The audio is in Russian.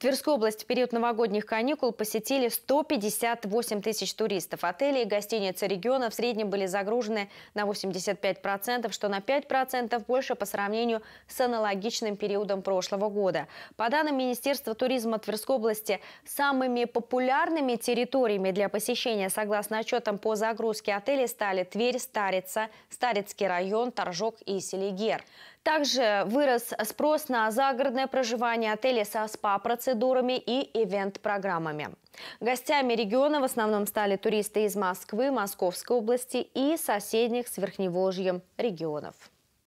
Тверскую область в период новогодних каникул посетили 158 тысяч туристов. Отели и гостиницы региона в среднем были загружены на 85%, что на 5% больше по сравнению с аналогичным периодом прошлого года. По данным Министерства туризма Тверской области, самыми популярными территориями для посещения, согласно отчетам по загрузке отелей, стали Тверь, Старица, Старицкий район, Торжок и Селигер. Также вырос спрос на загородное проживание отелей со спа-процедурами процедурами и ивент-программами. Гостями региона в основном стали туристы из Москвы, Московской области и соседних с Верхневожьем регионов.